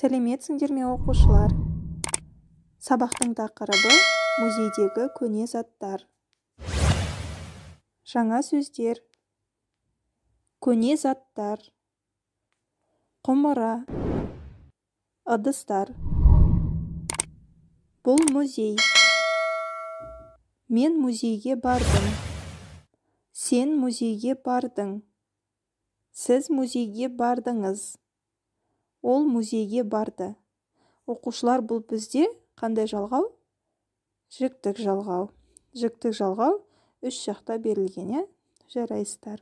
сәлеметсіңдер ме оқушылар сабақтың тақырыбы музейдегі көне заттар жаңа сөздер көне заттар құмыра ыдыстар бұл музей мен музейге бардым сен музейге бардың сіз музейге бардыңыз ол музейге барды оқушылар бұл бізде қандай жалғау жіктік жалғау жіктік жалғау үш жақта берілген иә жарайсыздар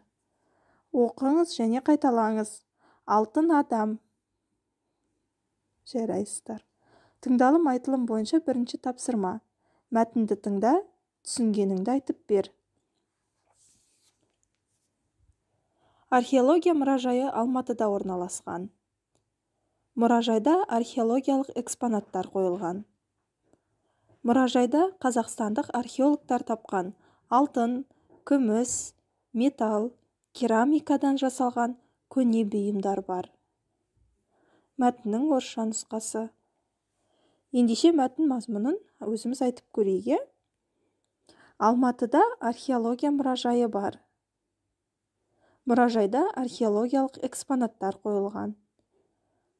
оқыңыз және қайталаңыз алтын адам жарайсыздар тыңдалым айтылым бойынша бірінші тапсырма мәтінді тыңда түсінгеніңді айтып бер археология мұражайы алматыда орналасқан мұражайда археологиялық экспонаттар қойылған мұражайда қазақстандық археологтар тапқан алтын күміс металл керамикадан жасалған көне бұйымдар бар мәтіннің орысша нұсқасы ендеше мәтін мазмұнын өзіміз айтып көрейік иә алматыда археология мұражайы бар мұражайда археологиялық экспонаттар қойылған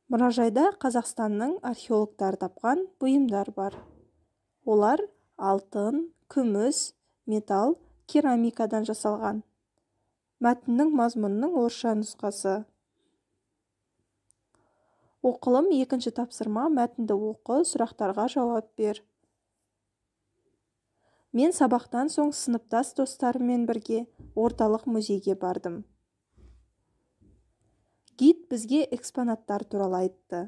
мұражайда қазақстанның археологтары тапқан бұйымдар бар олар алтын күміс металл керамикадан жасалған мәтіннің мазмұнының орысша нұсқасы оқылым екінші тапсырма мәтінді оқы сұрақтарға жауап бер мен сабақтан соң сыныптас достарыммен бірге орталық музейге бардым гид бізге экспонаттар туралы айтты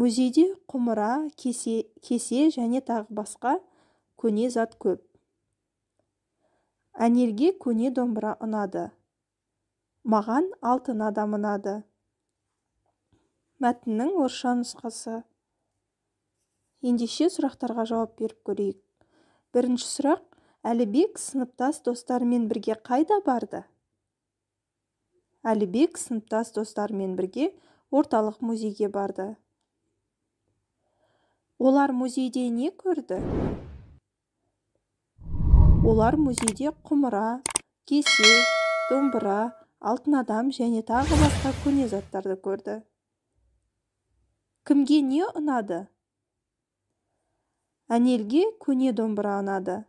музейде құмыра кесе, кесе және тағы басқа көне зат көп Әнерге көне домбыра ұнады маған алтын адам ұнады мәтіннің орысша нұсқасы ендеше сұрақтарға жауап беріп көрейік бірінші сұрақ әлібек сыныптас достарымен бірге қайда барды әлібек сыныптас достарымен бірге орталық музейге барды олар музейде не көрді олар музейде құмыра кесе домбыра алтын адам және тағы басқа көне заттарды көрді кімге не ұнады әнелге көне домбыра ұнады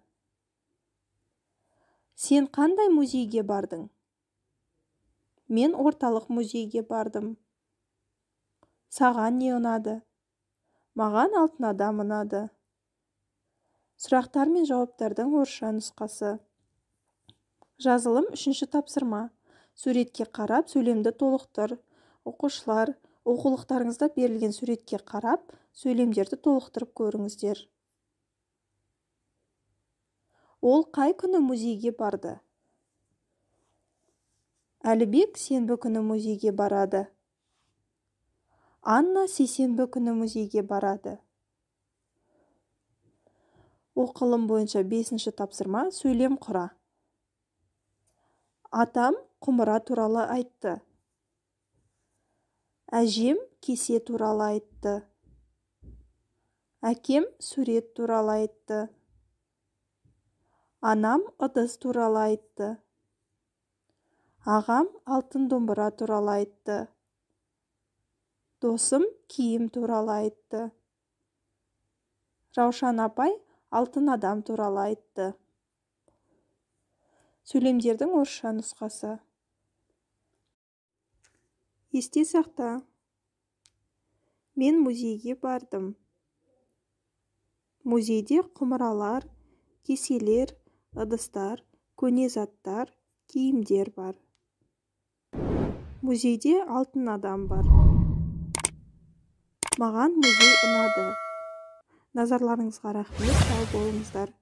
сен қандай музейге бардың мен орталық музейге бардым саған не ұнады маған алтын адам ұнады сұрақтар мен жауаптардың орысша нұсқасы жазылым үшінші тапсырма суретке қарап сөйлемді толықтыр оқушылар оқулықтарыңызда берілген суретке қарап сөйлемдерді толықтырып көріңіздер ол қай күні музейге барды әлібек сенбі күні музейге барады анна сейсенбі күні музейге барады оқылым бойынша бесінші тапсырма сөйлем құра атам құмыра туралы айтты әжем кесе туралы айтты әкем сурет туралы айтты анам ыдыс туралы айтты ағам алтын домбыра туралы айтты досым киім туралы айтты раушан апай алтын адам туралы айтты сөйлемдердің орысша нұсқасы есте сақта мен музейге бардым музейде құмыралар кеселер ыдыстар көне заттар киімдер бар музейде алтын адам бар маған музей ұнады назарларыңызға рахмет сау болыңыздар